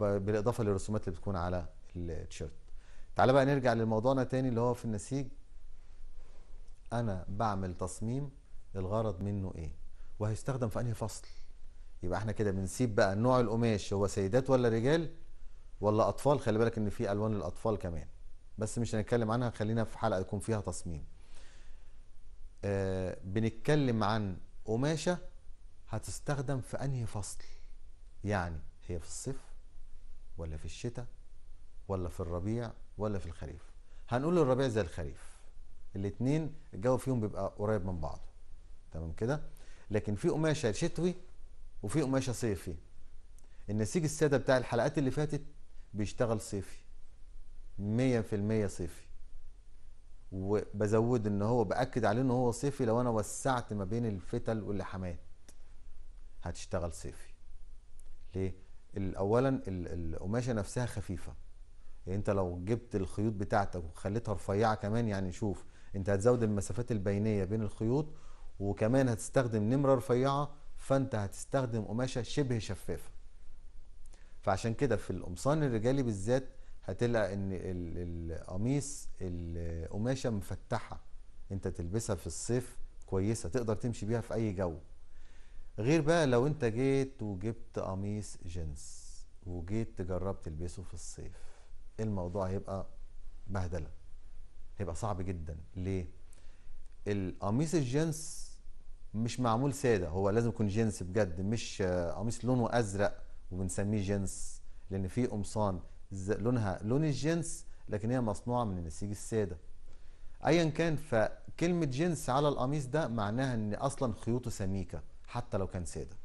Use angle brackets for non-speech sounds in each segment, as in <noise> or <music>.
بالاضافه للرسومات اللي بتكون على التيشيرت تعالى بقى نرجع لموضوعنا تاني اللي هو في النسيج انا بعمل تصميم الغرض منه ايه وهيستخدم في انهي فصل يبقى احنا كده بنسيب بقى نوع القماش هو سيدات ولا رجال ولا اطفال خلي بالك ان في الوان الاطفال كمان بس مش هنتكلم عنها خلينا في حلقه يكون فيها تصميم آه بنتكلم عن قماشه هتستخدم في انهي فصل يعني هي في الصيف ولا في الشتاء ولا في الربيع ولا في الخريف هنقول الربيع زي الخريف الاتنين الجو فيهم بيبقى قريب من بعضه تمام كده لكن في قماشه شتوي وفي قماشه صيفي النسيج الساده بتاع الحلقات اللي فاتت بيشتغل صيفي 100% صيفي وبزود ان هو باكد عليه ان هو صيفي لو انا وسعت ما بين الفتل واللحامات هتشتغل صيفي ليه اولا القماشه نفسها خفيفه يعني انت لو جبت الخيوط بتاعتك وخليتها رفيعه كمان يعني شوف انت هتزود المسافات البينيه بين الخيوط وكمان هتستخدم نمره رفيعه فانت هتستخدم قماشه شبه شفافه فعشان كده في القمصان الرجالي بالذات هتلاقي ان القميص القماشه مفتحه انت تلبسها في الصيف كويسه تقدر تمشي بيها في اي جو غير بقى لو انت جيت وجبت قميص جينز وجيت تجرب تلبسه في الصيف الموضوع هيبقى بهدله هيبقى صعب جدا ليه القميص الجينز مش معمول ساده هو لازم يكون جينز بجد مش قميص لونه ازرق وبنسميه جينز لان في قمصان لونها لون الجينز لكن هي مصنوعه من النسيج الساده ايا كان فكلمه جينز على القميص ده معناها ان اصلا خيوطه سميكه حتى لو كان ساده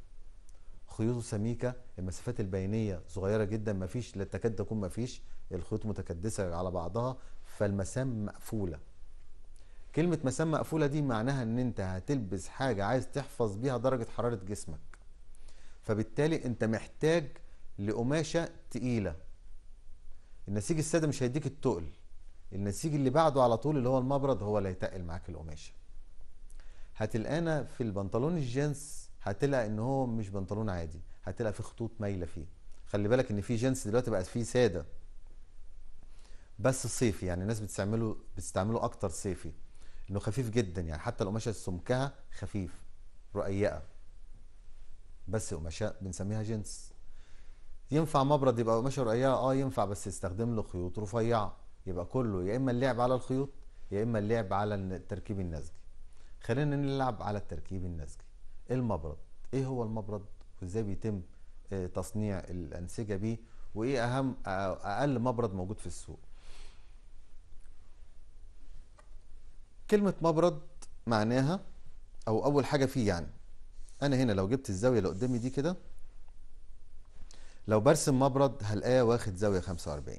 خيوطه سميكه المسافات البينيه صغيره جدا ما فيش لا تكاد تكون ما فيش الخيوط متكدسه على بعضها فالمسام مقفوله كلمه مسام مقفوله دي معناها ان انت هتلبس حاجه عايز تحفظ بيها درجه حراره جسمك فبالتالي انت محتاج لقماشه تقيله النسيج الساده مش هيديك التقل النسيج اللي بعده على طول اللي هو المبرد هو اللي هيتقل معاك القماشه هتلقانا في البنطلون الجنس هتلاقي ان هو مش بنطلون عادي هتلاقي في خطوط مايله فيه خلي بالك ان في جنس دلوقتي بقت فيه ساده بس صيفي يعني الناس بتستعمله بتستعمله اكتر صيفي انه خفيف جدا يعني حتى القماشه سمكها خفيف رقيقه بس قماشه بنسميها جنس ينفع مبرد يبقى قماشه رقيقه اه ينفع بس يستخدم له خيوط رفيعه يبقى كله يا اما اللعب على الخيوط يا اما اللعب على التركيب النسجي خلينا نلعب على التركيب النسجي إيه المبرد ايه هو المبرد وازاي بيتم آه، تصنيع الانسجه بيه وايه اهم آه، اقل مبرد موجود في السوق كلمه مبرد معناها او اول حاجه فيه يعني انا هنا لو جبت الزاويه اللي قدامي دي كده لو برسم مبرد هلاقيه واخد زاويه 45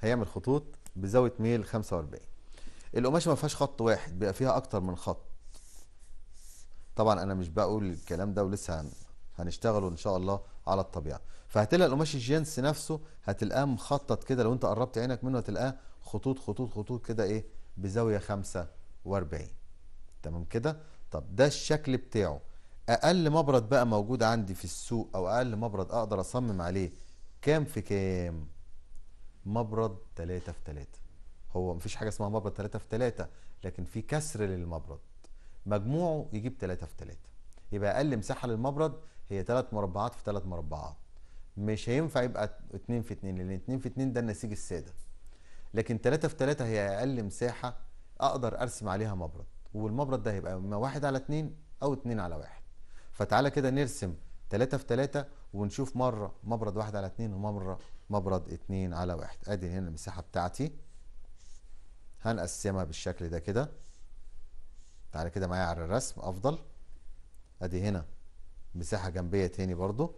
هيعمل خطوط بزاويه ميل 45 القماشه ما فيهاش خط واحد بيبقى فيها اكتر من خط طبعا انا مش بقول الكلام ده ولسه هنشتغله ان شاء الله على الطبيعه فهتلاقي القماش الجينز نفسه هتلاقاه مخطط كده لو انت قربت عينك منه هتلاقاه خطوط خطوط خطوط كده ايه بزاويه 45 تمام كده طب ده الشكل بتاعه اقل مبرد بقى موجود عندي في السوق او اقل مبرد اقدر اصمم عليه كام في كام مبرد 3 في 3 هو مفيش حاجه اسمها مبرد 3 في 3 لكن في كسر للمبرد مجموعه يجيب 3 في 3 يبقى اقل مساحه للمبرد هي 3 مربعات في 3 مربعات مش هينفع يبقى 2 في 2 لان 2 في 2 ده النسيج الساده لكن 3 في 3 هي اقل مساحه اقدر ارسم عليها مبرد والمبرد ده هيبقى اما 1 على 2 او 2 على 1 فتعالى كده نرسم 3 في 3 ونشوف مره مبرد 1 على 2 ومره مبرد 2 على 1 ادي هنا المساحه بتاعتي هنقسمها بالشكل ده كده تعالى كده معايا على الرسم افضل ادي هنا مساحة جنبية تاني برضو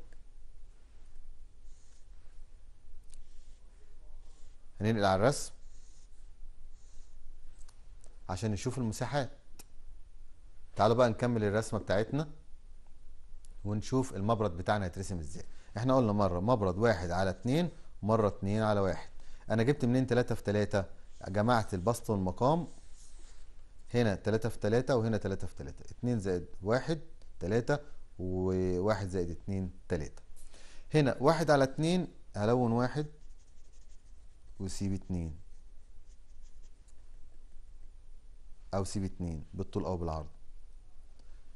هننقل على الرسم عشان نشوف المساحات تعالوا بقى نكمل الرسمة بتاعتنا ونشوف المبرد بتاعنا هيترسم ازاي احنا قلنا مرة مبرد واحد على اتنين مرة اتنين على واحد انا جبت منين تلاتة في تلاتة جماعه البسط والمقام هنا 3 في 3 وهنا 3 في 3 2 زائد 1 3 و1 زائد 2 3 هنا 1 على 2 هلون 1 وسيب 2 او سيب 2 بالطول او بالعرض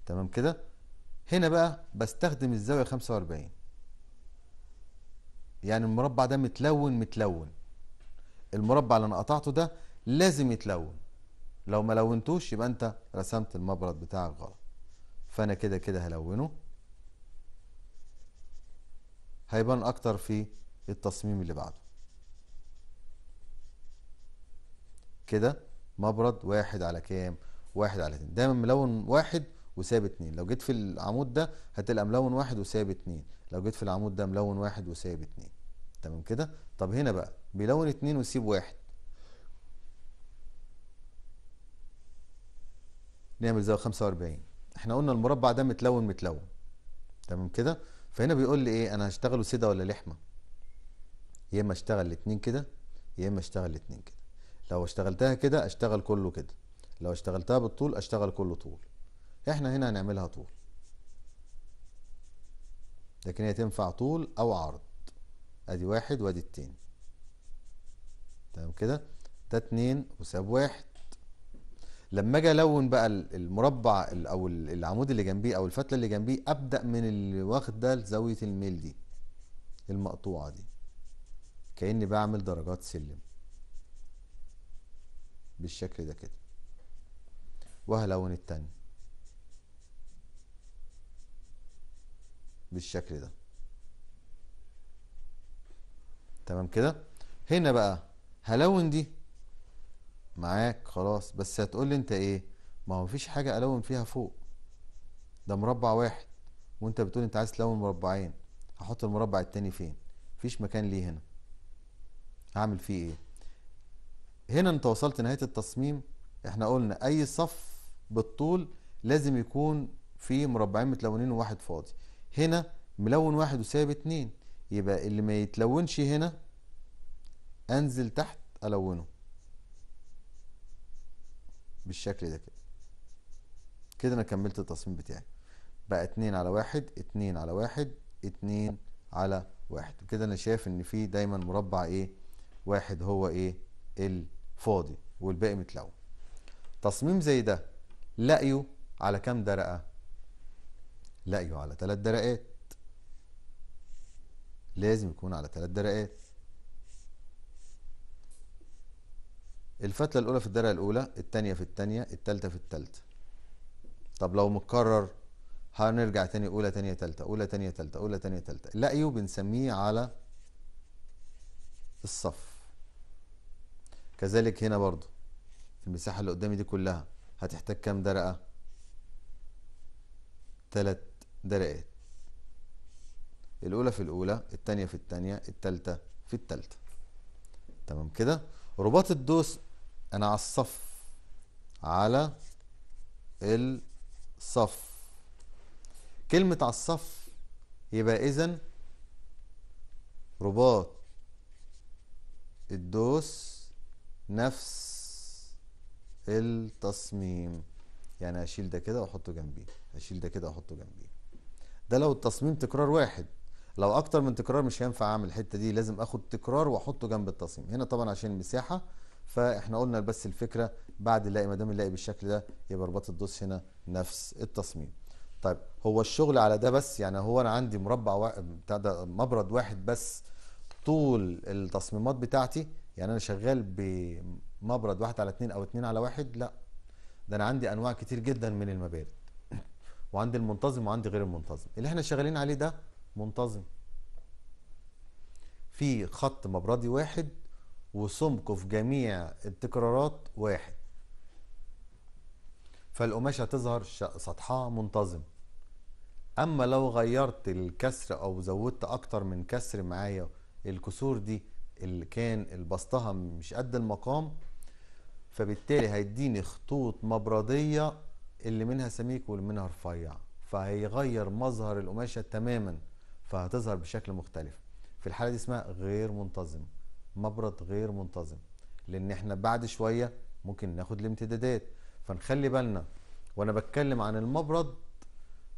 تمام كده هنا بقى بستخدم الزاوية 45 يعني المربع ده متلون متلون المربع اللي انا قطعته ده لازم يتلون لو ما لونتوش يبقى انت رسمت المبرد بتاعك غلط فانا كده كده هلونه هيبان اكتر في التصميم اللي بعده كده مبرد واحد على كام واحد على اتنين دايما ملون واحد وساب اتنين لو جيت في العمود ده هتلقى ملون واحد وساب اتنين لو جيت في العمود ده ملون واحد وساب اتنين تمام كده طب هنا بقى بيلون اتنين ويسيب واحد نعمل زاوية واربعين احنا قلنا المربع ده متلون متلون تمام كده فهنا بيقول لي ايه انا هشتغله سيده ولا لحمه يا اما اشتغل الاتنين كده يا اما اشتغل الاتنين كده لو اشتغلتها كده اشتغل كله كده لو اشتغلتها بالطول اشتغل كله طول احنا هنا هنعملها طول لكن هي تنفع طول او عرض ادي واحد وادي اتنين تمام كده ده اتنين وساب واحد لما اجي الون بقى المربع او العمود اللي جنبيه او الفتله اللي جنبيه ابدا من اللي واخد ده لزاويه الميل دي المقطوعه دي كاني بعمل درجات سلم بالشكل ده كده وهلون التاني بالشكل ده تمام كده هنا بقى هلون دي معاك خلاص بس هتقول لي انت ايه ما هو مفيش حاجه الون فيها فوق ده مربع واحد وانت بتقول انت عايز تلون مربعين هحط المربع التاني فين مفيش مكان ليه هنا هعمل فيه ايه هنا انت وصلت نهايه التصميم احنا قلنا اي صف بالطول لازم يكون فيه مربعين متلونين وواحد فاضي هنا ملون واحد وسايب اتنين يبقى اللي ما يتلونش هنا انزل تحت الونه بالشكل ده كده كده انا كملت التصميم بتاعي بقى اتنين على واحد اتنين على واحد اتنين على واحد وكده انا شايف ان في دايما مربع ايه واحد هو ايه الفاضي والباقي متلون تصميم زي ده لاقيه على كام درقة لاقيه على تلات درقات لازم يكون على تلات درقات الفتله الاولى في الدرجه الاولى الثانيه في الثانيه الثالثه في الثالثه طب لو متكرر هنرجع تاني اولى تانية تالتة اولى تانية تالتة اولى تانية تالتة اللاقيو بنسميه على الصف كذلك هنا برضو المساحة اللي قدامي دي كلها هتحتاج كام درقة تلات درقات الاولى في الاولى التانية في التانية التالتة في التالتة تمام كده رباط الدوس انا على الصف على الصف كلمة على الصف يبقى اذا رباط الدوس نفس التصميم يعني اشيل ده كده واحطه جنبيه اشيل ده كده واحطه جنبيه ده لو التصميم تكرار واحد لو اكتر من تكرار مش هينفع اعمل الحته دي لازم اخد تكرار واحطه جنب التصميم هنا طبعا عشان المساحه فاحنا قلنا بس الفكره بعد اللاقي ما دام اللاقي بالشكل ده يبقى رباط الدوس هنا نفس التصميم طيب هو الشغل على ده بس يعني هو انا عندي مربع بتاع ده مبرد واحد بس طول التصميمات بتاعتي يعني انا شغال بمبرد واحد على اتنين او اتنين على واحد لا ده انا عندي انواع كتير جدا من المبارد <clears throat> وعندي المنتظم وعندي غير المنتظم اللي احنا شغالين عليه ده منتظم في خط مبردي واحد وسمكه في جميع التكرارات واحد فالقماشة هتظهر سطحها منتظم أما لو غيرت الكسر أو زودت أكتر من كسر معايا الكسور دي اللي كان البسطها مش قد المقام فبالتالي هيديني خطوط مبردية اللي منها سميك واللي منها رفيع فهيغير مظهر القماشة تماما فهتظهر بشكل مختلف في الحالة دي اسمها غير منتظم مبرد غير منتظم لان احنا بعد شويه ممكن ناخد الامتدادات فنخلي بالنا وانا بتكلم عن المبرد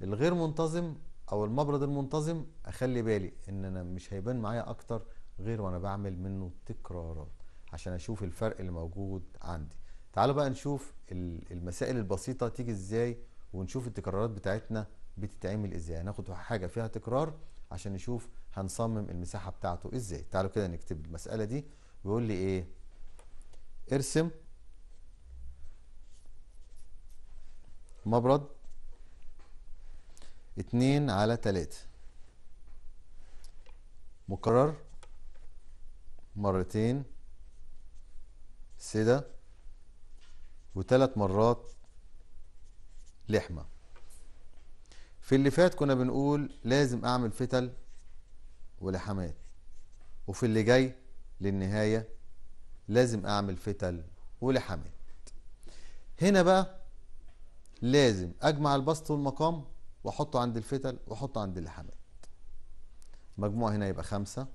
الغير منتظم او المبرد المنتظم اخلي بالي ان انا مش هيبان معايا اكتر غير وانا بعمل منه تكرارات عشان اشوف الفرق اللي موجود عندي تعالوا بقى نشوف المسائل البسيطه تيجي ازاي ونشوف التكرارات بتاعتنا بتتعمل ازاي هناخد حاجه فيها تكرار عشان نشوف هنصمم المساحة بتاعته ازاي تعالوا كده نكتب المسألة دي بيقول لي ايه ارسم مبرد اتنين على تلاتة مكرر مرتين سدة وتلات مرات لحمة في اللي فات كنا بنقول لازم اعمل فتل ولحمات وفي اللي جاي للنهاية لازم أعمل فتل ولحمات هنا بقى لازم أجمع البسط والمقام وأحطه عند الفتل وأحطه عند اللحمات مجموع هنا يبقى خمسة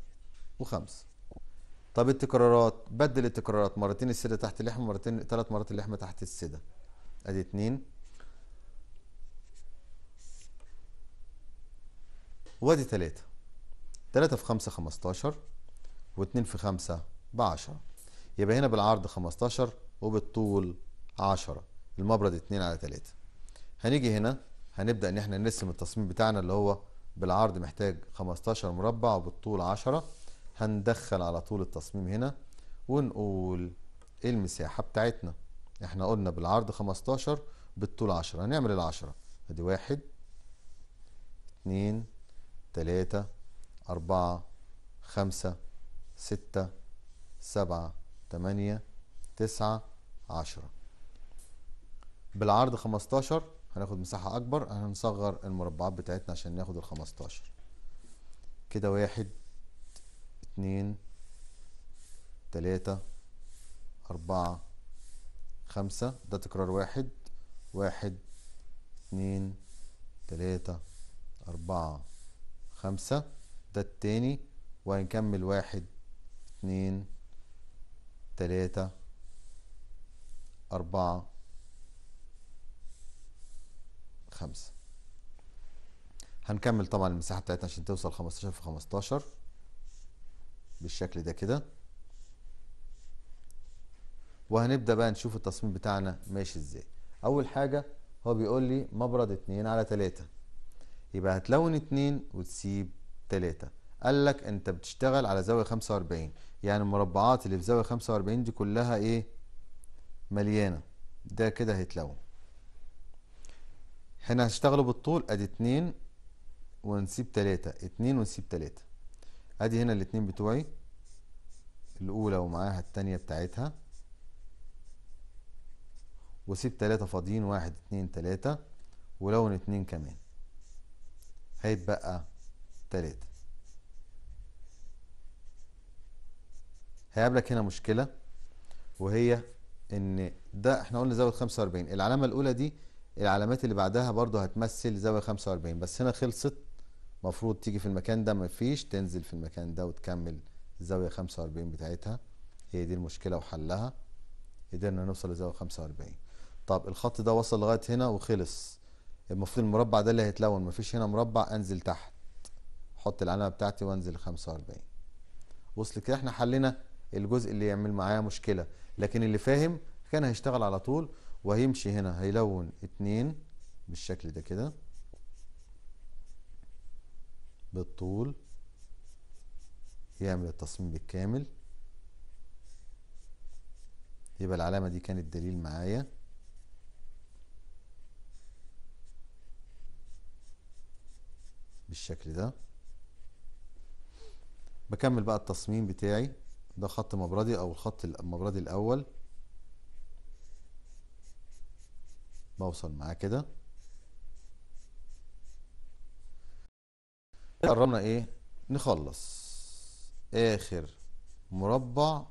وخمسة طب التكرارات بدل التكرارات مرتين السده تحت اللحمه مرتين ثلاث مرات اللحمه تحت السده ادي اتنين وادي ثلاثة 3 في 5 15 و2 في 5 ب 10 يبقى هنا بالعرض 15 وبالطول 10 المبرد 2 على 3 هنيجي هنا هنبدأ ان احنا نرسم التصميم بتاعنا اللي هو بالعرض محتاج 15 مربع وبالطول 10 هندخل على طول التصميم هنا ونقول ايه المساحة بتاعتنا احنا قلنا بالعرض 15 بالطول 10 هنعمل ال 10 ادي 1 2 3 أربعة خمسة ستة سبعة تمانية تسعة عشرة بالعرض خمستاشر هناخد مساحة أكبر هنصغر المربعات بتاعتنا عشان ناخد الخمستاشر كده واحد اتنين تلاتة أربعة خمسة ده تكرار واحد واحد اتنين تلاتة أربعة خمسة ده التاني وهنكمل واحد اتنين تلاتة أربعة خمسة هنكمل طبعا المساحة بتاعتنا عشان توصل خمستاشر في خمستاشر بالشكل ده كده وهنبدأ بقى نشوف التصميم بتاعنا ماشي ازاي أول حاجة هو بيقول لي مبرد اتنين على تلاتة يبقى هتلون اتنين وتسيب 3 قال لك انت بتشتغل على زاويه 45 يعني المربعات اللي في زاويه 45 دي كلها ايه مليانه ده كده هيتلون احنا هنشتغله بالطول ادي 2 ونسيب 3 2 ونسيب 3 ادي هنا الاتنين بتوعي الاولى ومعاها التانية بتاعتها وسيب 3 فاضيين 1 2 3 ولون 2 كمان هيتبقى تلاتة هيقابلك هنا مشكلة وهي ان ده احنا قلنا زاوية 45 العلامة الاولى دي العلامات اللي بعدها برضو هتمثل زاوية 45 بس هنا خلصت مفروض تيجي في المكان ده مفيش تنزل في المكان ده وتكمل الزاوية 45 بتاعتها هي دي المشكلة وحلها قدرنا نوصل لزاوية 45 طب الخط ده وصل لغاية هنا وخلص المفروض المربع ده اللي هيتلون مفيش هنا مربع انزل تحت احط العلامه بتاعتي وانزل 45 وصل كده احنا حلينا الجزء اللي يعمل معايا مشكله لكن اللي فاهم كان هيشتغل على طول وهيمشي هنا هيلون اتنين بالشكل ده كده بالطول يعمل التصميم بالكامل يبقى العلامة دي كانت دليل معايا بالشكل ده بكمل بقى التصميم بتاعي ده خط مبردي او الخط المبردي الاول بوصل معاه كده قربنا ايه نخلص اخر مربع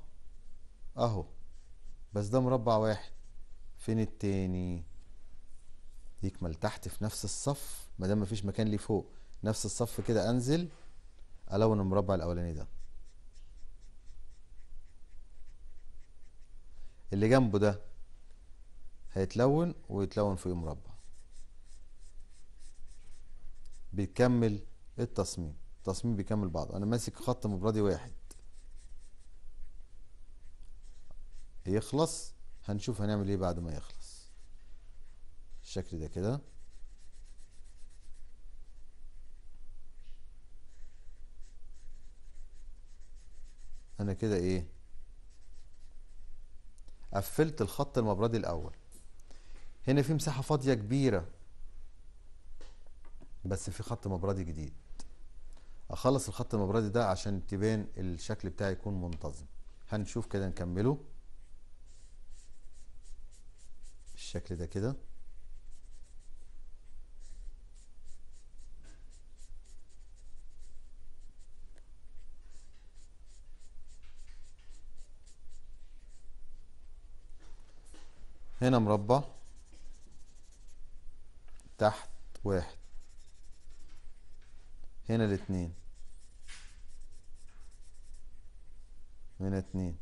اهو بس ده مربع واحد فين التاني يكمل تحت في نفس الصف ما دام مفيش مكان ليه فوق نفس الصف كده انزل ألون المربع الأولاني ده اللي جنبه ده هيتلون ويتلون فوق مربع بيكمل التصميم التصميم بيكمل بعضه أنا ماسك خط مبردي واحد يخلص هنشوف هنعمل ايه بعد ما يخلص الشكل ده كده انا كده ايه قفلت الخط المبردي الاول هنا في مساحه فاضيه كبيره بس في خط مبردي جديد اخلص الخط المبردي ده عشان تبان الشكل بتاعي يكون منتظم هنشوف كده نكمله الشكل ده كده هنا مربع تحت واحد هنا الاتنين هنا اتنين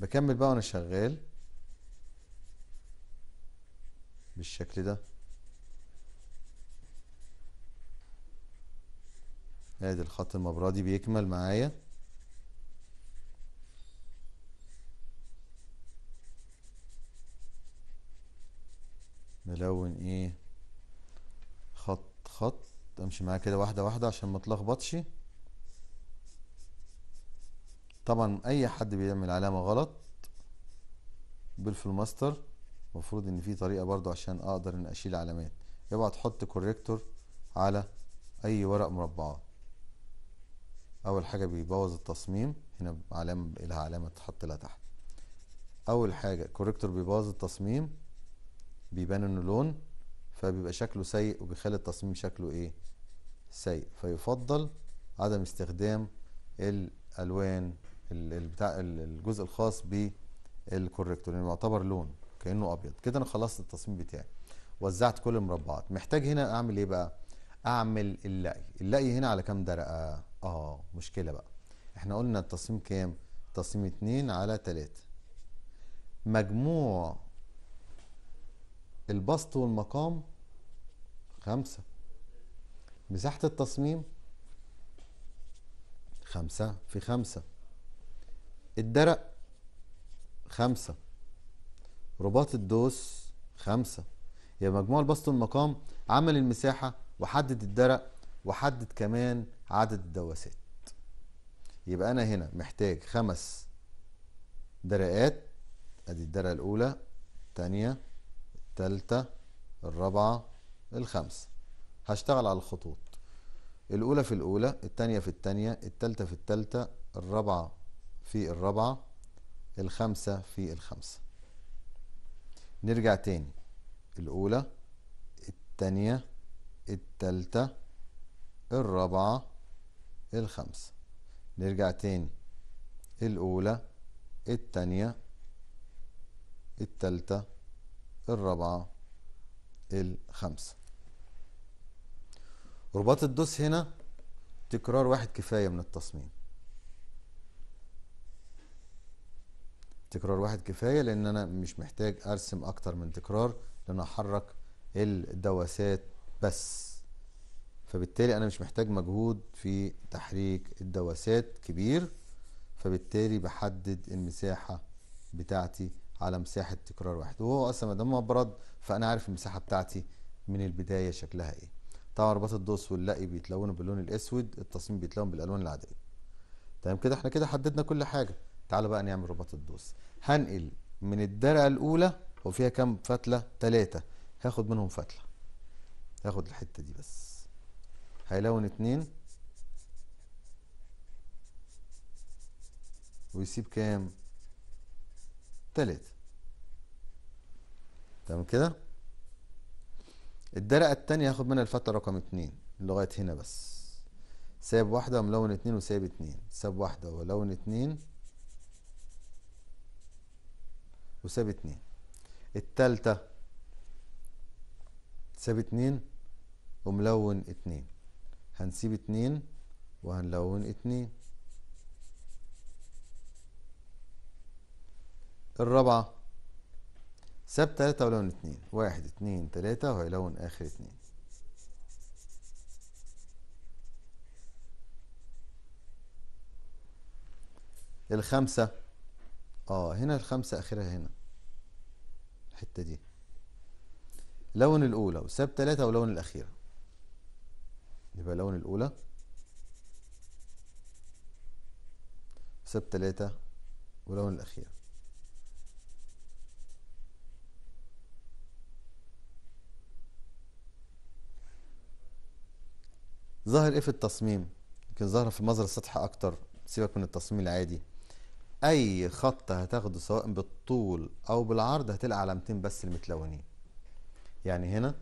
بكمل بقى وانا شغال بالشكل ده ادي الخط المبردي بيكمل معايا الون ايه خط خط امشي معاه كده واحده واحده عشان ما تلخبطش طبعا اي حد بيعمل علامه غلط بالفل ماستر المفروض ان في طريقه برضو عشان اقدر ان اشيل علامات يبقى تحط كوريكتور على اي ورق مربعات اول حاجه بيبوظ التصميم هنا علامه لها علامه تحط لها تحت اول حاجه كوريكتور بيبوظ التصميم بيبان انه لون فبيبقى شكله سيء وبيخلي التصميم شكله ايه سيء فيفضل عدم استخدام الالوان بتاع الجزء الخاص بالكوريكتور يعني يعتبر لون كانه ابيض كده انا خلصت التصميم بتاعي وزعت كل المربعات محتاج هنا اعمل ايه بقى اعمل اللقي اللقي هنا على كام درقه اه مشكله بقى احنا قلنا التصميم كام تصميم 2 على 3 مجموع البسط والمقام خمسة مساحة التصميم خمسة في خمسة الدرق خمسة رباط الدوس خمسة يبقى يعني مجموع البسط والمقام عمل المساحة وحدد الدرق وحدد كمان عدد الدواسات يبقى أنا هنا محتاج خمس درقات أدي الدرقة الأولى تانية التالتة الرابعة الخامسة هشتغل على الخطوط الأولى في الأولى التانية في التانية التالتة في التالتة الرابعة في الرابعة الخامسة في الخامسة نرجع تاني الأولى التانية التالتة الرابعة الخامسة نرجع تاني الأولى التانية التالتة الرابعة الخامسة رباط الدوس هنا تكرار واحد كفاية من التصميم تكرار واحد كفاية لأن أنا مش محتاج أرسم أكتر من تكرار لأن أحرك الدواسات بس فبالتالي أنا مش محتاج مجهود في تحريك الدواسات كبير فبالتالي بحدد المساحة بتاعتي على مساحة تكرار واحد وهو أصلا ما دام مبرد فأنا عارف المساحة بتاعتي من البداية شكلها إيه طبعا رباط الدوس واللقي بيتلونوا باللون الأسود التصميم بيتلون بالألوان العادية تمام كده احنا كده حددنا كل حاجة تعالى بقى نعمل رباط الدوس هنقل من الدرقة الأولى وفيها كام فتلة تلاتة هاخد منهم فتلة هاخد الحتة دي بس هيلون اتنين ويسيب كام تلاتة تمام كده الدرقة التانية هاخد منها الفتة رقم اتنين لغاية هنا بس ساب واحدة وملون اتنين وساب اتنين ساب واحدة ولون اتنين وساب اتنين التالتة ساب اتنين وملون اتنين هنسيب اتنين وهنلون اتنين الرابعة ساب تلاتة ولون اتنين واحد اتنين تلاتة وهيلون آخر اتنين الخمسة اه هنا الخمسة آخرها هنا الحتة دي لون الأولى وساب تلاتة ولون الأخيرة يبقى لون الأولى ساب تلاتة ولون الأخيرة ظاهر ايه في التصميم يمكن ظاهر في المظهر السطحي اكتر سيبك من التصميم العادي اي خط هتاخده سواء بالطول او بالعرض هتلاقي علامتين بس المتلونين يعني هنا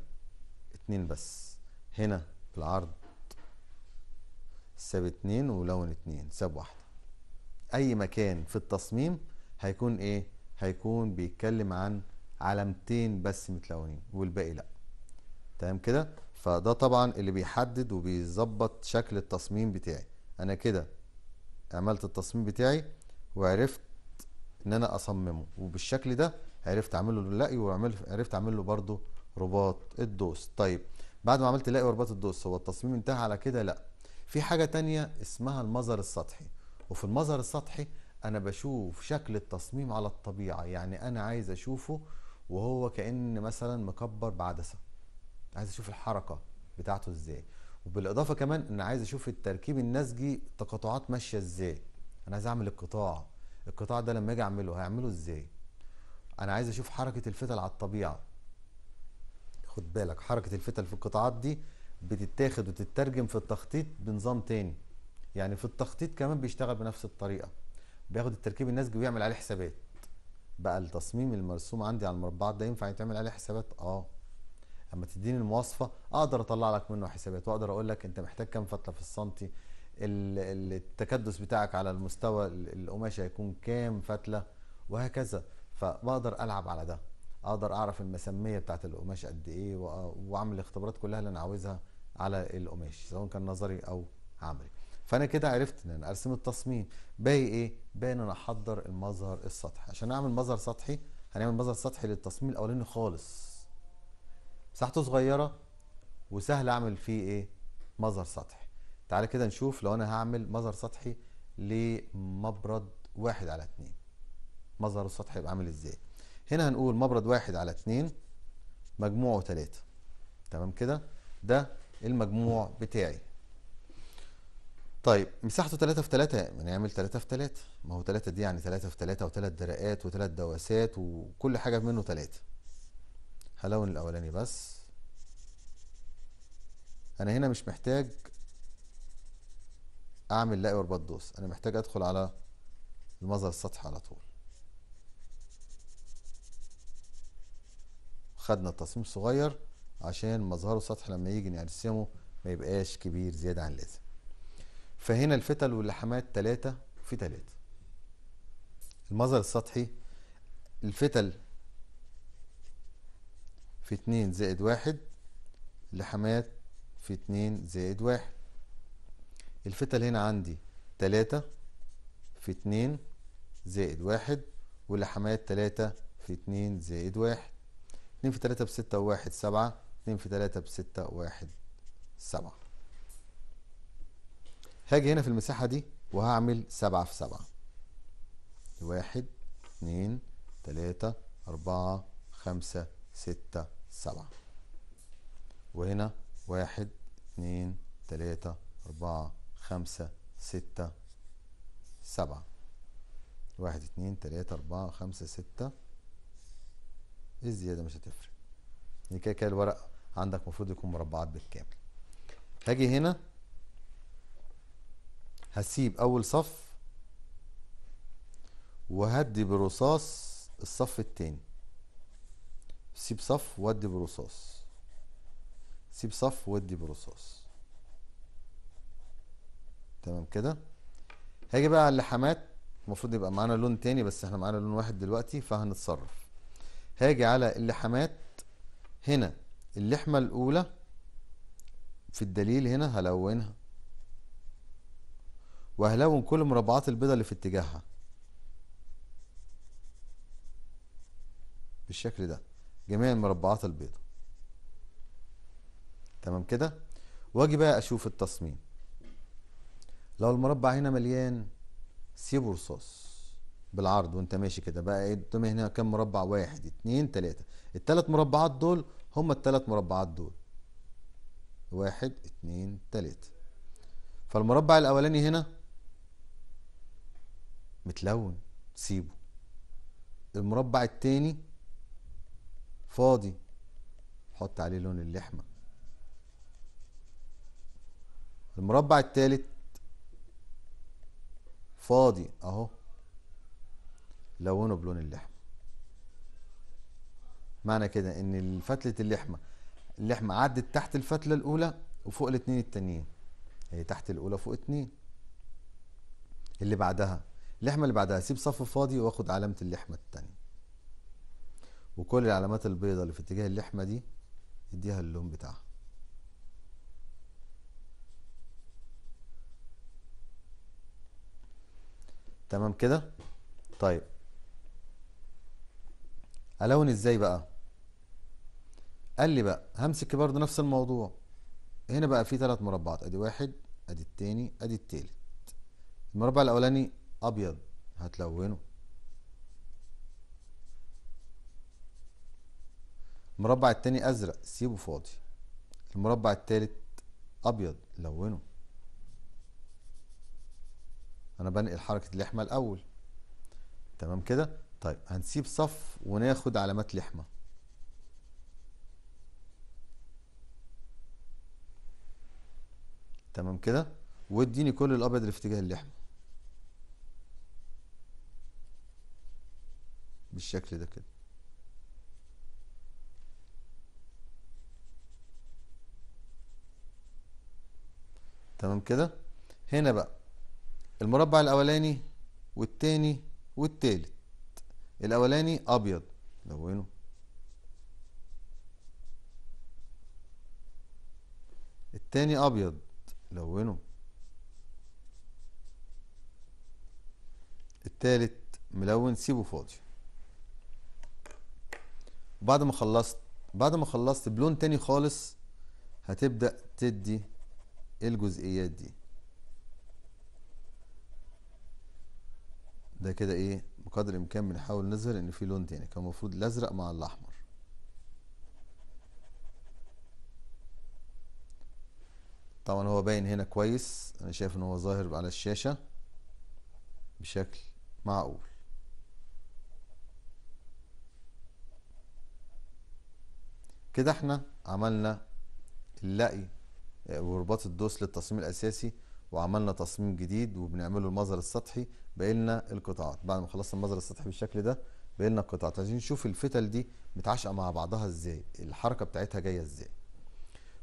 اتنين بس هنا بالعرض ساب اتنين ولون اتنين ساب واحدة اي مكان في التصميم هيكون ايه هيكون بيتكلم عن علامتين بس متلونين والباقي لا تمام كده فده طبعا اللي بيحدد وبيظبط شكل التصميم بتاعي انا كده عملت التصميم بتاعي وعرفت ان انا اصممه وبالشكل ده عرفت اعمله للاقي وعرفت اعمل له برده رباط الدوس طيب بعد ما عملت لاقي ورباط الدوس هو التصميم انتهى على كده لا في حاجه تانية اسمها المظهر السطحي وفي المظهر السطحي انا بشوف شكل التصميم على الطبيعه يعني انا عايز اشوفه وهو كان مثلا مكبر بعدسه عايز اشوف الحركه بتاعته ازاي وبالاضافه كمان ان عايز اشوف التركيب النسجي التقاطعات ماشيه ازاي انا عايز اعمل القطاع القطاع ده لما اجي اعمله هعمله ازاي انا عايز اشوف حركه الفتل على الطبيعه خد بالك حركه الفتل في القطاعات دي بتتاخد وتترجم في التخطيط بنظام تاني يعني في التخطيط كمان بيشتغل بنفس الطريقه بياخد التركيب النسجي ويعمل عليه حسابات بقى التصميم المرسوم عندي على المربعات ده ينفع يتعمل عليه حسابات اه لما تديني المواصفه اقدر اطلع لك منه حسابات واقدر اقول لك انت محتاج كام فتله في السنتي التكدس بتاعك على المستوى القماش هيكون كام فتله وهكذا فبقدر العب على ده اقدر اعرف المسميه بتاعت القماش قد ايه واعمل الاختبارات كلها اللي انا عاوزها على القماش سواء كان نظري او عملي فانا كده عرفت ان انا ارسم التصميم باقي ايه باقي ان انا احضر المظهر السطحي عشان اعمل مظهر سطحي هنعمل مظهر سطحي للتصميم الاولاني خالص مساحته صغيره وسهل اعمل فيه ايه مظهر سطحي تعالى كده نشوف لو انا هعمل مظهر سطحي لمبرد واحد على اتنين مظهر السطح يبقى عامل ازاي هنا هنقول مبرد واحد على اتنين مجموعه تلاتة تمام كده ده المجموع بتاعي طيب مساحته 3 في 3 ما نعمل 3 في 3 ما هو 3 دي يعني 3 في 3 وثلاث درقات وثلاث دواسات وكل حاجه منه 3 هلون الاولاني بس انا هنا مش محتاج اعمل لاقي ورباط دوس انا محتاج ادخل على المظهر السطحي على طول خدنا التصميم صغير عشان مظهره سطح لما يجي نرسمه ما يبقاش كبير زيادة عن اللازم فهنا الفتل واللحمات تلاتة في تلاتة المظهر السطحي الفتل في اتنين زائد واحد لحمات في اتنين زائد واحد الفتل هنا عندي تلاتة في اتنين زائد واحد ولحمات تلاتة في اتنين زائد واحد اتنين في تلاتة بستة وواحد سبعة اتنين في تلاتة بستة واحد سبعة هاجي هنا في المساحة دي وهعمل سبعة في سبعة واحد اتنين تلاتة أربعة خمسة ستة سبعة وهنا واحد اتنين تلاتة أربعة خمسة ستة سبعة واحد اتنين تلاتة أربعة خمسة ستة إيه الزيادة مش هتفرق يعني كده كده الورق عندك المفروض يكون مربعات بالكامل هاجي هنا هسيب أول صف وهدي برصاص الصف التاني سيب صف ودي برصاص سيب صف ودي برصاص تمام كده هاجي بقى على اللحامات المفروض يبقى معانا لون تاني بس احنا معانا لون واحد دلوقتي فهنتصرف هاجي على اللحامات هنا اللحمة الأولى في الدليل هنا هلونها وهلون كل مربعات البيضة اللي في اتجاهها بالشكل ده جميع المربعات البيضاء تمام كده واجي بقى اشوف التصميم لو المربع هنا مليان سيبه رصاص بالعرض وانت ماشي كده بقى إيه، قدام هنا كام مربع واحد اتنين تلاتة التلات مربعات دول هما التلات مربعات دول واحد اتنين تلاتة فالمربع الاولاني هنا متلون سيبه المربع التاني فاضي حط عليه لون اللحمة المربع التالت فاضي اهو لونه بلون اللحمة معنى كده ان فتلة اللحمة اللحمة عدت تحت الفتلة الاولى وفوق الاتنين التانيين هي تحت الاولى فوق اتنين اللي بعدها اللحمة اللي بعدها سيب صف فاضي واخد علامة اللحمة التانية وكل العلامات البيضاء اللي في اتجاه اللحمة دي اديها اللون بتاعها تمام كده طيب الون ازاي بقى قال لي بقى همسك برضو نفس الموضوع هنا بقى في ثلاث مربعات ادي واحد ادي التاني ادي التالت المربع الاولاني ابيض هتلونه المربع التاني ازرق سيبه فاضي المربع التالت ابيض لونه انا بنقل حركة اللحمة الاول تمام كده طيب هنسيب صف وناخد علامات لحمة تمام كده واديني كل الابيض اللي في اتجاه اللحمة بالشكل ده كده تمام كده هنا بقى المربع الاولاني والتاني والتالت الاولاني ابيض لونه التاني ابيض لونه التالت ملون سيبه فاضي بعد ما خلصت بعد ما خلصت بلون تاني خالص هتبدأ تدي ايه الجزئيات دي ده كده ايه بقدر الامكان بنحاول نظهر ان في لون تاني كان المفروض الازرق مع الاحمر طبعا هو باين هنا كويس انا شايف ان هو ظاهر على الشاشه بشكل معقول كده احنا عملنا اللقي ورباط الدوس للتصميم الاساسي وعملنا تصميم جديد وبنعمله المظهر السطحي بقيلنا القطاعات بعد ما خلصنا المظهر السطحي بالشكل ده بقيلنا القطاعات عايزين نشوف الفتل دي متعشقه مع بعضها ازاي الحركه بتاعتها جايه ازاي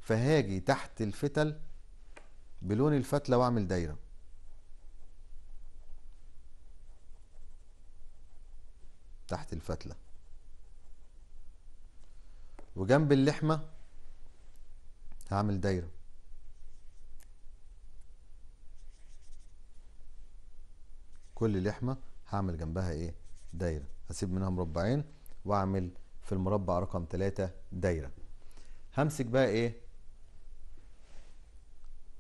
فهاجي تحت الفتل بلون الفتله واعمل دايره تحت الفتله وجنب اللحمه هعمل دايره كل لحمة هعمل جنبها ايه دايرة هسيب منها مربعين واعمل في المربع رقم ثلاثة دايرة همسك بقى ايه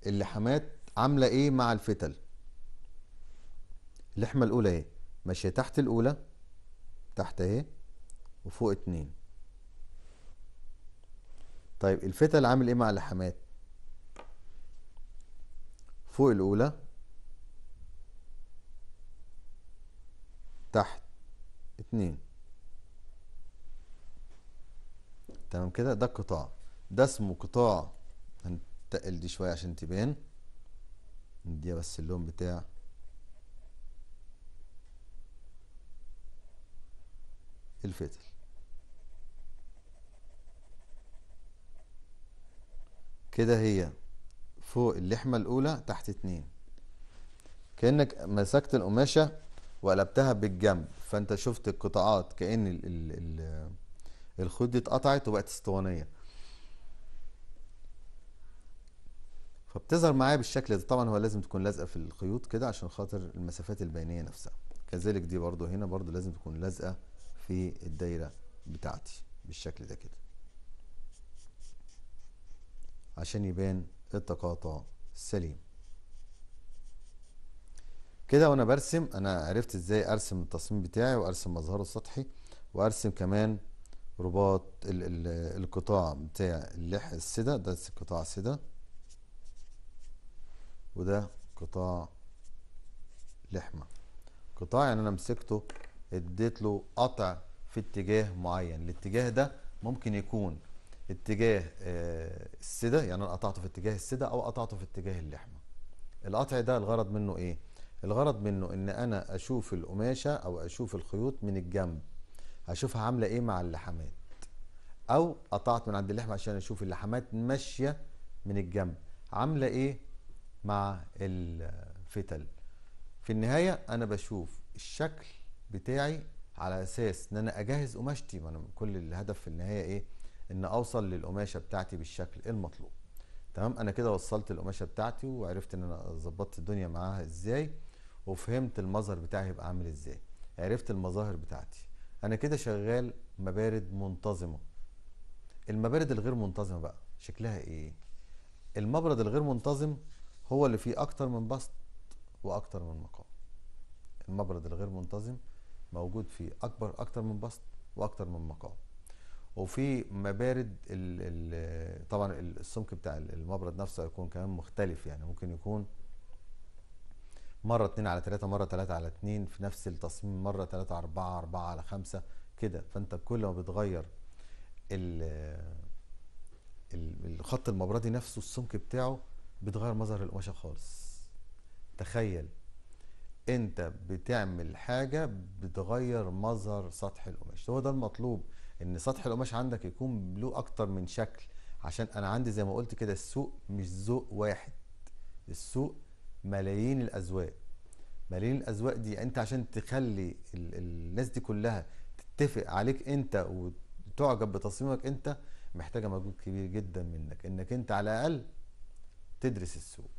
اللحمات عاملة ايه مع الفتل اللحمة الاولى ايه ماشية تحت الاولى تحت اهي وفوق اتنين طيب الفتل عامل ايه مع اللحمات فوق الاولى تحت اتنين تمام كده ده القطاع ده اسمه قطاع هنتقل دي شوية عشان تبان نديها بس اللون بتاع الفتل كده هي فوق اللحمة الأولى تحت اتنين كأنك مسكت القماشة وقلبتها بالجنب فانت شفت القطاعات كان ال الخيوط دي اتقطعت وبقت اسطوانيه فبتظهر معايا بالشكل ده طبعا هو لازم تكون لازقه في الخيوط كده عشان خاطر المسافات البينيه نفسها كذلك دي برضو هنا برضو لازم تكون لازقه في الدايره بتاعتي بالشكل ده كده عشان يبان التقاطع السليم كده وانا برسم انا عرفت ازاي ارسم التصميم بتاعي وارسم مظهره السطحي وارسم كمان رباط الـ الـ القطاع بتاع اللح السدة ده قطاع سدة وده قطاع لحمة قطاع يعني انا مسكته اديت له قطع في اتجاه معين الاتجاه ده ممكن يكون اتجاه آه، السدة يعني انا قطعته في اتجاه السدة او قطعته في اتجاه اللحمة القطع ده الغرض منه ايه الغرض منه ان انا اشوف القماشة او اشوف الخيوط من الجنب هشوفها عاملة ايه مع اللحمات او قطعت من عند اللحمة عشان اشوف اللحمات ماشية من الجنب عاملة ايه مع الفتل في النهاية انا بشوف الشكل بتاعي على اساس ان انا اجهز قماشتي ما انا كل الهدف في النهاية ايه ان اوصل للقماشة بتاعتي بالشكل المطلوب تمام انا كده وصلت القماشة بتاعتي وعرفت ان انا ظبطت الدنيا معاها ازاي وفهمت المظهر بتاعي هيبقى عامل ازاي عرفت المظاهر بتاعتي انا كده شغال مبارد منتظمه المبارد الغير منتظمه بقى شكلها ايه المبرد الغير منتظم هو اللي فيه اكتر من بسط واكتر من مقام المبرد الغير منتظم موجود فيه اكبر اكتر من بسط واكتر من مقام وفي مبارد ال ال طبعا السمك بتاع المبرد نفسه هيكون كمان مختلف يعني ممكن يكون مرة 2 على 3 مرة 3 على 2 في نفس التصميم مرة 3 4 4 على 5 كده فانت كل ما بتغير الخط المبردي نفسه السمك بتاعه بتغير مظهر القماشة خالص تخيل انت بتعمل حاجة بتغير مظهر سطح القماش هو ده المطلوب ان سطح القماش عندك يكون له اكتر من شكل عشان انا عندي زي ما قلت كده السوق مش ذوق واحد السوق ملايين الأذواق ملايين الأذواق دي أنت عشان تخلي ال الناس دي كلها تتفق عليك أنت وتعجب بتصميمك أنت محتاجة مجهود كبير جدا منك إنك أنت على الأقل تدرس السوق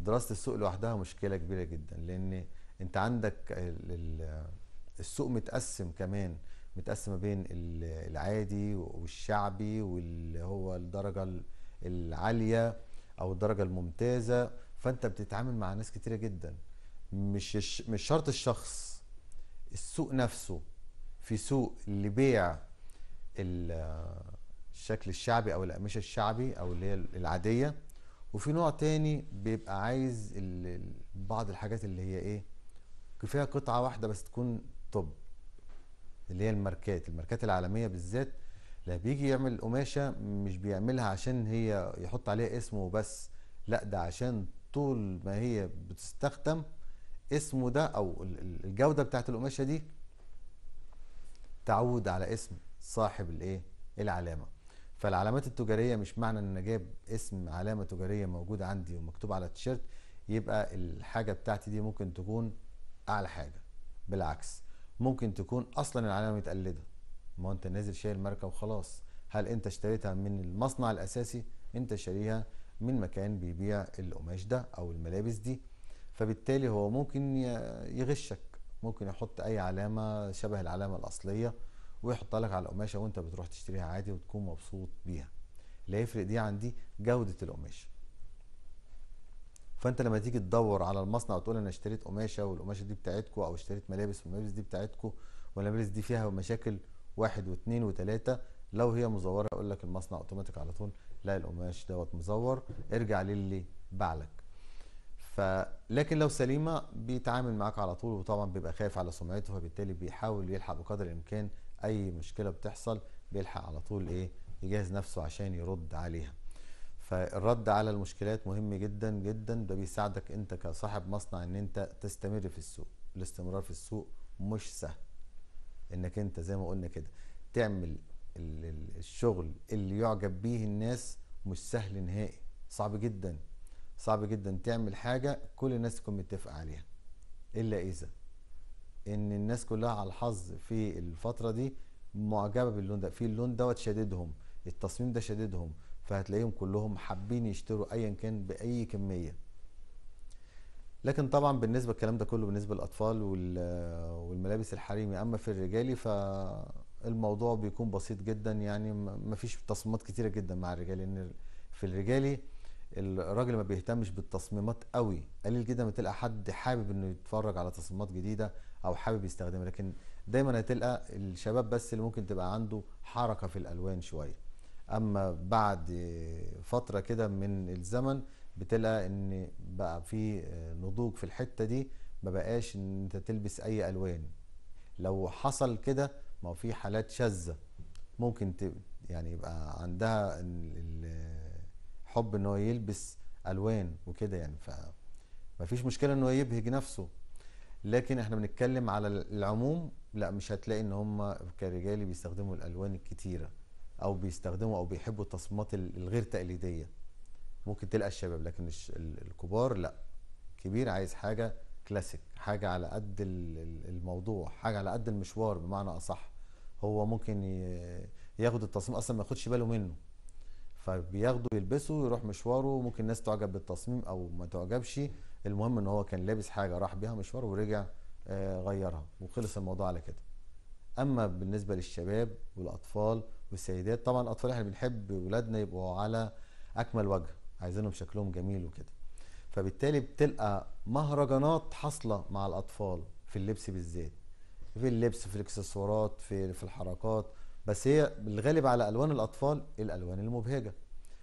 دراسة السوق لوحدها مشكلة كبيرة جدا لأن أنت عندك السوق متقسم كمان متقسم بين العادي والشعبي واللي هو الدرجه العاليه او الدرجه الممتازه فانت بتتعامل مع ناس كتيره جدا مش مش شرط الشخص السوق نفسه في سوق لبيع الشكل الشعبي او الاقمشه الشعبي او اللي هي العاديه وفي نوع تاني بيبقى عايز بعض الحاجات اللي هي ايه كفايه قطعه واحده بس تكون طب اللي هي الماركات الماركات العالميه بالذات لا بيجي يعمل قماشه مش بيعملها عشان هي يحط عليها اسمه وبس لا ده عشان طول ما هي بتستخدم اسمه ده او الجودة بتاعت القماشة دي تعود على اسم صاحب الايه العلامة فالعلامات التجارية مش معنى ان انا جايب اسم علامة تجارية موجودة عندي ومكتوب على التيشيرت يبقى الحاجة بتاعتي دي ممكن تكون اعلى حاجة بالعكس ممكن تكون اصلا العلامة متقلدة ما انت نازل شايل ماركة وخلاص هل انت اشتريتها من المصنع الاساسي انت شاريها من مكان بيبيع القماش ده او الملابس دي فبالتالي هو ممكن يغشك ممكن يحط اي علامه شبه العلامه الاصليه ويحطها لك على القماشه وانت بتروح تشتريها عادي وتكون مبسوط بيها لا يفرق دي عن دي جوده القماش فانت لما تيجي تدور على المصنع وتقول انا اشتريت قماشه والقماشه دي بتاعتكو او اشتريت ملابس والملابس دي بتاعتكو والملابس دي فيها مشاكل واحد واثنين وثلاثه لو هي مزوره يقول لك المصنع اوتوماتيك على طول لا القماش دوت مزور ارجع للي بعلك ف لكن لو سليمه بيتعامل معاك على طول وطبعا بيبقى خايف على سمعته فبالتالي بيحاول يلحق بقدر الامكان اي مشكله بتحصل بيلحق على طول ايه يجهز نفسه عشان يرد عليها فالرد على المشكلات مهم جدا جدا ده بيساعدك انت كصاحب مصنع ان انت تستمر في السوق الاستمرار في السوق مش سهل انك انت زي ما قلنا كده تعمل الشغل اللي يعجب بيه الناس مش سهل نهائي صعب جدا صعب جدا تعمل حاجة كل الناس تكون متفقة عليها إلا إذا إن الناس كلها على الحظ في الفترة دي معجبة باللون ده في اللون دوت شددهم التصميم ده شددهم فهتلاقيهم كلهم حابين يشتروا أيا كان بأي كمية لكن طبعا بالنسبة الكلام ده كله بالنسبة للأطفال والملابس الحريمي أما في الرجالي ف الموضوع بيكون بسيط جدا يعني مفيش تصميمات كتيره جدا مع الرجال لان في الرجالي الراجل ما بيهتمش بالتصميمات قوي قليل جدا ما تلقى حد حابب انه يتفرج على تصميمات جديده او حابب يستخدمها لكن دايما هتلقى الشباب بس اللي ممكن تبقى عنده حركه في الالوان شويه اما بعد فتره كده من الزمن بتلقى ان بقى في نضوج في الحته دي ما بقاش ان انت تلبس اي الوان لو حصل كده ما هو في حالات شاذه ممكن يعني يبقى عندها حب ان هو يلبس الوان وكده يعني ف مفيش مشكله ان هو يبهج نفسه لكن احنا بنتكلم على العموم لا مش هتلاقي ان هم كرجال بيستخدموا الالوان الكتيره او بيستخدموا او بيحبوا التصميمات الغير تقليديه ممكن تلقى الشباب لكن الكبار لا كبير عايز حاجه كلاسيك حاجه على قد الموضوع حاجه على قد المشوار بمعنى اصح هو ممكن ياخد التصميم اصلا ما ياخدش باله منه فبياخده يلبسه يروح مشواره ممكن الناس تعجب بالتصميم او ما تعجبش المهم ان هو كان لابس حاجه راح بيها مشواره ورجع آه، غيرها وخلص الموضوع على كده اما بالنسبه للشباب والاطفال والسيدات طبعا الاطفال احنا بنحب ولادنا يبقوا على اكمل وجه عايزينهم شكلهم جميل وكده فبالتالي بتلقى مهرجانات حاصله مع الاطفال في اللبس بالذات في اللبس في الاكسسوارات في في الحركات بس هي الغالب على الوان الاطفال الالوان المبهجه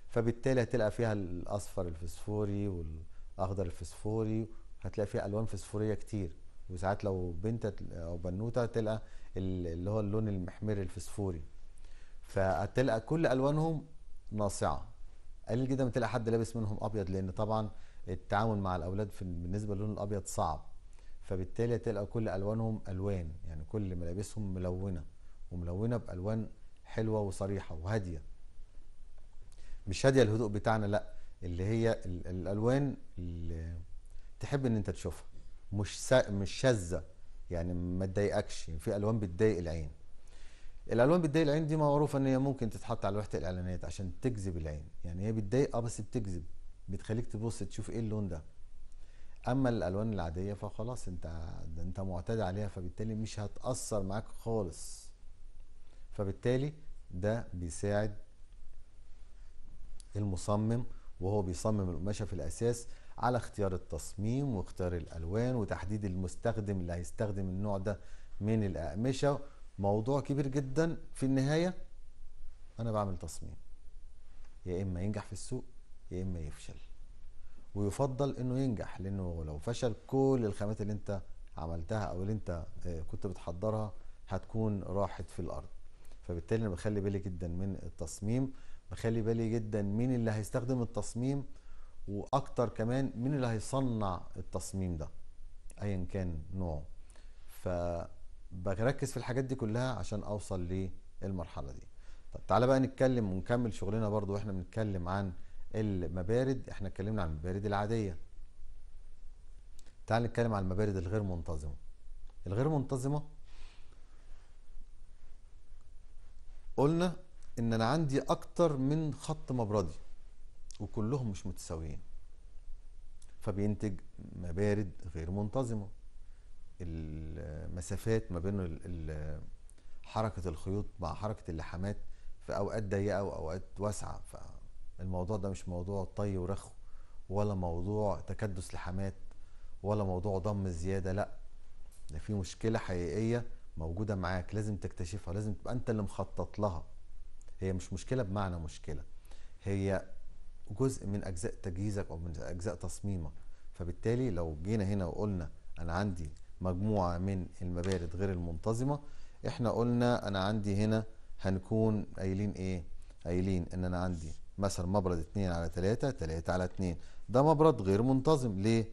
فبالتالي هتلاقي فيها الاصفر الفسفوري والاخضر الفسفوري هتلاقي فيها الوان فسفوريه كتير وساعات لو بنت او بنوته تلقى اللي هو اللون المحمر الفسفوري فهتلقى كل الوانهم ناصعه قليل جدا ما تلاقي حد لابس منهم ابيض لان طبعا التعامل مع الاولاد في بالنسبه للون الابيض صعب فبالتالي تلقى كل الوانهم الوان يعني كل ملابسهم ملونه وملونه بالوان حلوه وصريحه وهاديه مش هاديه الهدوء بتاعنا لا اللي هي الالوان اللي تحب ان انت تشوفها مش سا... مش شاذه يعني ما تضايقكش يعني في الوان بتضايق العين الالوان بتضايق العين دي معروفه ان هي ممكن تتحط على لوحه الاعلانات عشان تجذب العين يعني هي بتضايق اه بس بتجذب بتخليك تبص تشوف ايه اللون ده اما الالوان العاديه فخلاص انت انت معتاد عليها فبالتالي مش هتاثر معاك خالص فبالتالي ده بيساعد المصمم وهو بيصمم القماشه في الاساس على اختيار التصميم واختيار الالوان وتحديد المستخدم اللي هيستخدم النوع ده من الاقمشه موضوع كبير جدا في النهايه انا بعمل تصميم يا اما ينجح في السوق يا اما يفشل ويفضل انه ينجح لانه لو فشل كل الخامات اللي انت عملتها او اللي انت آه، كنت بتحضرها هتكون راحت في الارض فبالتالي انا بخلي بالي جدا من التصميم بخلي بالي جدا مين اللي هيستخدم التصميم واكتر كمان مين اللي هيصنع التصميم ده ايا كان نوعه فبركز في الحاجات دي كلها عشان اوصل للمرحله دي طب تعالى بقى نتكلم ونكمل شغلنا برضو واحنا بنتكلم عن المبارد احنا اتكلمنا عن المبارد العادية تعال نتكلم عن المبارد الغير منتظمة الغير منتظمة قلنا ان انا عندي اكتر من خط مبردي وكلهم مش متساويين فبينتج مبارد غير منتظمه المسافات ما بين حركه الخيوط مع حركه اللحامات في اوقات ضيقه واوقات واسعه الموضوع ده مش موضوع طي ورخو ولا موضوع تكدس لحمات ولا موضوع ضم زياده لا ده في مشكله حقيقيه موجوده معاك لازم تكتشفها لازم تبقى انت اللي مخطط لها هي مش مشكله بمعنى مشكله هي جزء من اجزاء تجهيزك او من اجزاء تصميمك فبالتالي لو جينا هنا وقلنا انا عندي مجموعه من المبارد غير المنتظمه احنا قلنا انا عندي هنا هنكون قايلين ايه قايلين ان انا عندي مثلا مبرد 2 على 3 3 على 2 ده مبرد غير منتظم ليه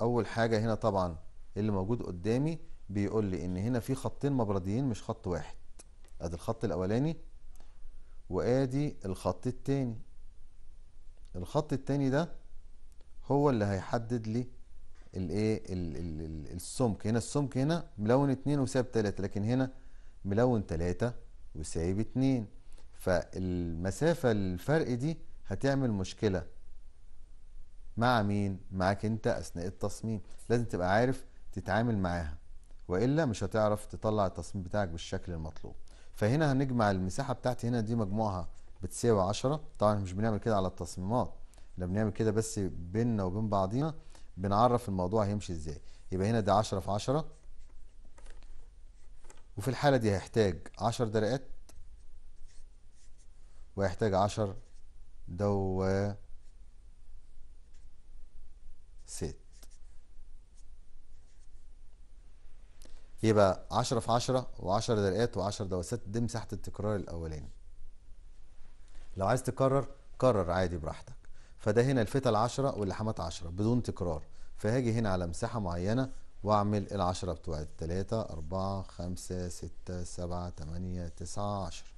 اول حاجه هنا طبعا اللي موجود قدامي بيقول لي ان هنا في خطين مبرديين مش خط واحد ادي الخط الاولاني وادي الخط الثاني الخط الثاني ده هو اللي هيحدد لي الايه السمك هنا السمك هنا ملون 2 وساب 3 لكن هنا ملون 3 وسايب 2 فالمسافة الفرق دي هتعمل مشكلة مع مين؟ معاك انت اثناء التصميم لازم تبقى عارف تتعامل معاها والا مش هتعرف تطلع التصميم بتاعك بالشكل المطلوب فهنا هنجمع المساحة بتاعتي هنا دي مجموعها بتساوي 10 طبعا مش بنعمل كده على التصميمات احنا بنعمل كده بس بيننا وبين بعضينا بنعرف الموضوع هيمشي ازاي يبقى هنا ده 10 في 10 وفي الحالة دي هيحتاج 10 درقات ويحتاج عشر دواسات يبقى عشرة في عشرة وعشر درقات وعشر دواسات دي مساحة التكرار الأولاني لو عايز تكرر كرر عادي براحتك فده هنا الفتل عشرة واللحمات عشرة بدون تكرار فهاجي هنا على مساحة معينة واعمل العشرة بتوعي تلاتة أربعة خمسة ستة سبعة تمانية تسعة عشرة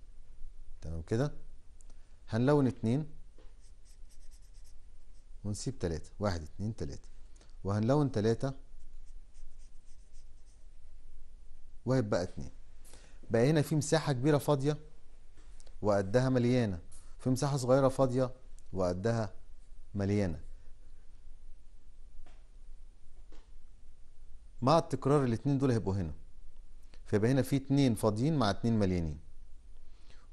تمام كده هنلون اتنين ونسيب تلاتة واحد اتنين تلاتة وهنلون تلاتة وهيبقى اتنين بقى هنا في مساحة كبيرة فاضية وقدها مليانة في مساحة صغيرة فاضية وقدها مليانة مع التكرار الاتنين دول هيبقوا هنا فيبقى هنا في اتنين فاضيين مع اتنين مليانين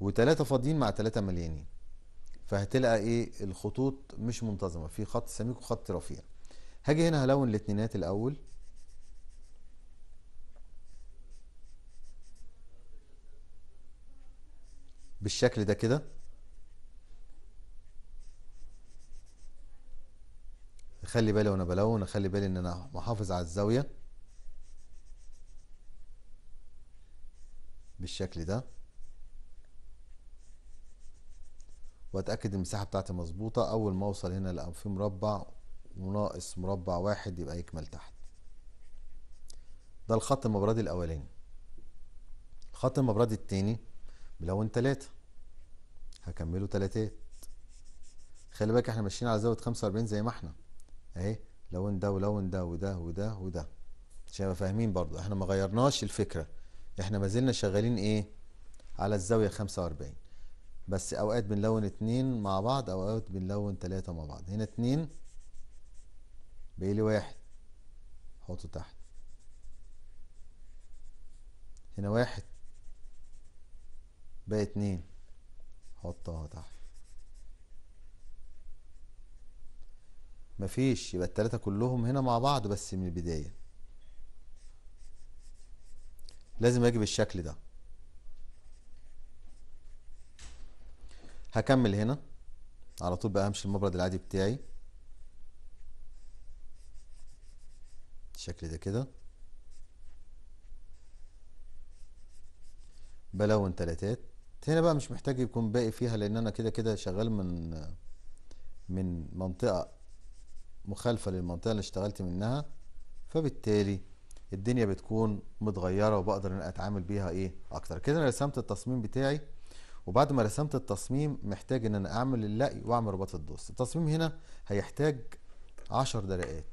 وثلاثة فاضيين مع تلاتة مليانين فهتلقى ايه الخطوط مش منتظمة في خط سميك وخط رفيع هاجي هنا هلون الاتنينات الاول بالشكل ده كده خلي بالي وانا بلون اخلي بالي ان انا محافظ على الزاويه بالشكل ده واتاكد المساحه بتاعتي مظبوطه اول ما اوصل هنا في مربع وناقص مربع واحد يبقى يكمل تحت ده الخط المبردي الاولاني الخط المبردي التاني بلون تلاتة هكمله تلاتات خلي بالك احنا ماشيين على زاوية 45 زي ما احنا اهي لون ده ولون ده وده وده وده عشان يبقى فاهمين برضو احنا ما غيرناش الفكرة احنا ما زلنا شغالين ايه على الزاوية 45 بس اوقات بنلون اتنين مع بعض اوقات بنلون تلاتة مع بعض هنا اتنين بيلي واحد حطه تحت هنا واحد بقى اتنين حطه تحت مفيش يبقى التلاتة كلهم هنا مع بعض بس من البداية لازم اجيب الشكل ده هكمل هنا على طول بقى همشي المبرد العادي بتاعي بالشكل ده كده بلون تلاتات هنا بقى مش محتاج يكون باقي فيها لان انا كده كده شغال من من منطقة مخالفة للمنطقة اللي اشتغلت منها فبالتالي الدنيا بتكون متغيرة وبقدر ان اتعامل بيها ايه اكتر كده انا رسمت التصميم بتاعي وبعد ما رسمت التصميم محتاج ان انا اعمل اللقي واعمل رباط الدوس التصميم هنا هيحتاج 10 دقائق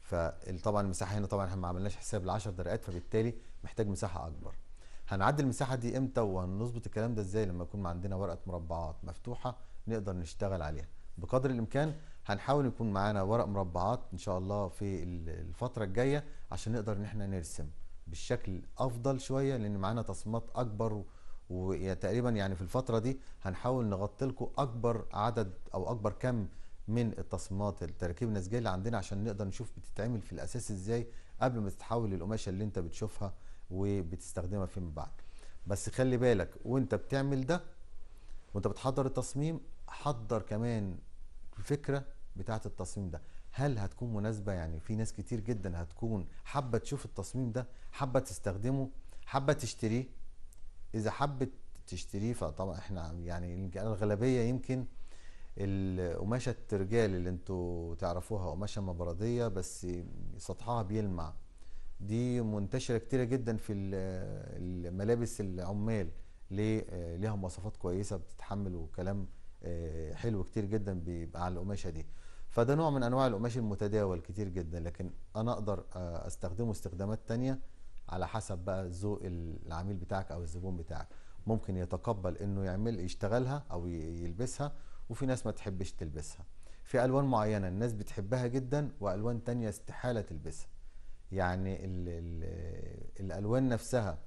فطبعا المساحه هنا طبعا احنا ما عملناش حساب ل 10 دقائق فبالتالي محتاج مساحه اكبر هنعدي المساحه دي امتى وهنظبط الكلام ده ازاي لما يكون عندنا ورقه مربعات مفتوحه نقدر نشتغل عليها بقدر الامكان هنحاول يكون معانا ورق مربعات ان شاء الله في الفتره الجايه عشان نقدر ان احنا نرسم بالشكل افضل شويه لان معانا تصميمات اكبر وتقريبا يعني في الفتره دي هنحاول نغطي لكم اكبر عدد او اكبر كم من التصميمات التراكيب النسجيه اللي عندنا عشان نقدر نشوف بتتعمل في الاساس ازاي قبل ما تتحول للقماشه اللي انت بتشوفها وبتستخدمها فيما بعد بس خلي بالك وانت بتعمل ده وانت بتحضر التصميم حضر كمان الفكره بتاعه التصميم ده هل هتكون مناسبه يعني في ناس كتير جدا هتكون حابه تشوف التصميم ده حابه تستخدمه حابه تشتريه اذا حبت تشتريه فطبعا احنا يعني الغالبيه يمكن القماشه الترجال اللي انتوا تعرفوها قماشه مبرديه بس سطحها بيلمع دي منتشره كتيره جدا في الملابس العمال ليه آه، ليها مواصفات كويسه بتتحمل وكلام آه، حلو كتير جدا بيبقى على القماشه دي فده نوع من انواع القماش المتداول كتير جدا لكن انا اقدر آه، استخدمه استخدامات تانية على حسب بقى ذوق العميل بتاعك او الزبون بتاعك ممكن يتقبل انه يعمل يشتغلها او يلبسها وفي ناس ما تحبش تلبسها في الوان معينه الناس بتحبها جدا والوان تانية استحاله تلبسها يعني ال ال الالوان نفسها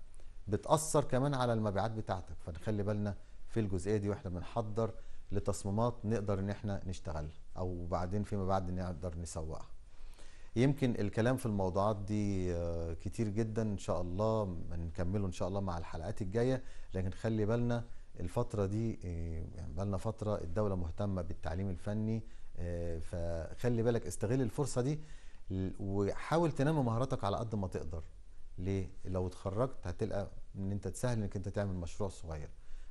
بتاثر كمان على المبيعات بتاعتك فنخلي بالنا في الجزئيه دي واحنا بنحضر لتصميمات نقدر ان احنا نشتغلها او بعدين فيما بعد نقدر نسوقها يمكن الكلام في الموضوعات دي آه، كتير جدا ان شاء الله نكمله ان شاء الله مع الحلقات الجايه لكن خلي بالنا الفتره دي آه، يعني بالنا فتره الدوله مهتمه بالتعليم الفني آه، فخلي بالك استغل الفرصه دي وحاول تنمي مهاراتك على قد ما تقدر ليه لو اتخرجت هتلقى ان انت تسهل انك انت تعمل مشروع صغير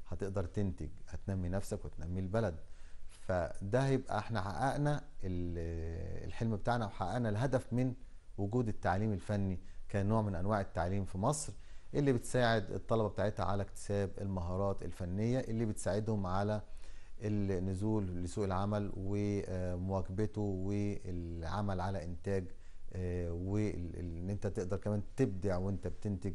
هتقدر تنتج هتنمي نفسك وتنمي البلد فده هيبقى احنا حققنا الحلم بتاعنا وحققنا الهدف من وجود التعليم الفني كنوع من انواع التعليم في مصر اللي بتساعد الطلبه بتاعتها على اكتساب المهارات الفنيه اللي بتساعدهم على النزول لسوق العمل ومواكبته والعمل على انتاج آه، وان انت تقدر كمان تبدع وانت بتنتج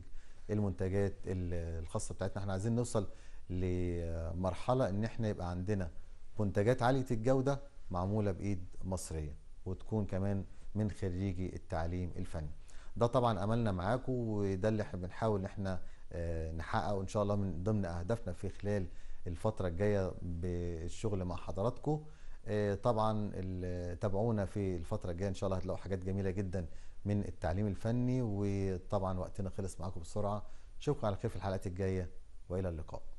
المنتجات الخاصه بتاعتنا احنا عايزين نوصل لمرحله ان احنا يبقى عندنا منتجات عاليه الجوده معموله بايد مصريه وتكون كمان من خريجي التعليم الفني ده طبعا املنا معاكم وده اللي احنا بنحاول ان احنا آه، نحققه ان شاء الله من ضمن اهدافنا في خلال الفتره الجايه بالشغل مع حضراتكم آه، طبعا تابعونا في الفتره الجايه ان شاء الله هتلاقوا حاجات جميله جدا من التعليم الفني وطبعا وقتنا خلص معاكم بسرعه اشوفكم على خير في الحلقات الجايه والى اللقاء